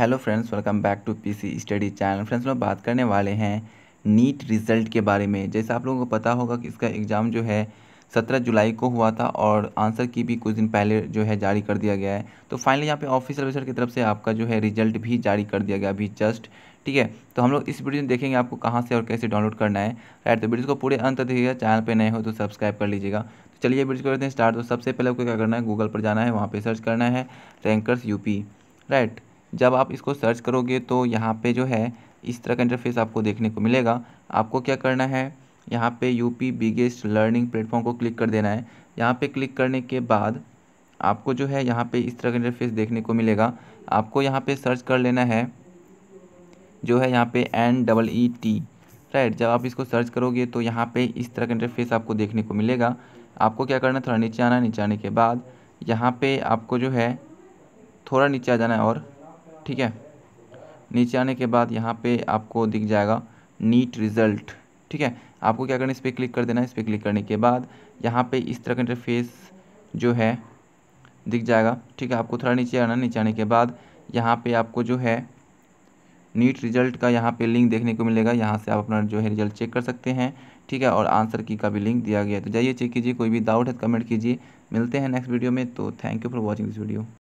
hello friends welcome back to PC study channel friends लोग बात करने वाले हैं नीट रिज़ल्ट के बारे में जैसे आप लोगों को पता होगा कि इसका एग्ज़ाम जो है सत्रह जुलाई को हुआ था और आंसर की भी कुछ दिन पहले जो है जारी कर दिया गया है तो फाइनली यहाँ पे ऑफिसर वेबसाइट की तरफ से आपका जो है रिजल्ट भी जारी कर दिया गया अभी जस्ट ठीक है तो हम लोग इस वीडियो में देखेंगे आपको कहाँ से और कैसे डाउनलोड करना है राइट तो वीडियो को पूरे अंत देखिएगा चैनल पर नए हो तो सब्सक्राइब कर लीजिएगा तो चलिए वीडियो करते हैं स्टार्ट तो सबसे पहले आपको क्या करना है गूगल पर जाना है वहाँ पर सर्च करना है रैंकर्स यू राइट जब आप इसको सर्च करोगे तो यहाँ पे जो है इस तरह का इंटरफेस आपको देखने को मिलेगा आपको क्या करना है यहाँ पे यूपी बिगेस्ट लर्निंग प्लेटफॉर्म को क्लिक कर देना है यहाँ पे क्लिक करने के बाद आपको जो है यहाँ पे इस तरह का इंटरफेस देखने को मिलेगा आपको यहाँ पे सर्च कर लेना है जो है यहाँ पे N double E T right जब आप इसको सर्च करोगे तो यहाँ पे इस तरह का इंटरफेस आपको देखने को मिलेगा आपको क्या करना है थोड़ा नीचे आना नीचे आने के बाद यहाँ पे आपको जो है थोड़ा नीचे आ जाना है और ठीक है नीचे आने के बाद यहाँ पे आपको दिख जाएगा नीट रिज़ल्ट ठीक है आपको क्या करना है इस पर क्लिक कर देना है इस पर क्लिक करने के बाद यहाँ पे इस तरह का इंटरफेस जो है दिख जाएगा ठीक है आपको थोड़ा नीचे आना नीचे आने के बाद यहाँ पे आपको जो है नीट रिज़ल्ट का यहाँ पे लिंक देखने को मिलेगा यहाँ से आप अपना जो है रिज़ल्ट चेक कर सकते हैं ठीक है और आंसर की का भी लिंक दिया गया है तो जाइए चेक कीजिए कोई भी डाउट है कमेंट तो कीजिए मिलते हैं नेक्स्ट वीडियो में तो thank you for watching this video